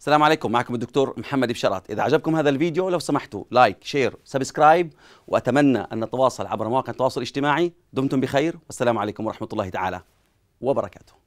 السلام عليكم معكم الدكتور محمد بشرات إذا عجبكم هذا الفيديو لو سمحتوا لايك شير سبسكرايب وأتمنى أن نتواصل عبر مواقع التواصل الاجتماعي دمتم بخير والسلام عليكم ورحمة الله تعالى وبركاته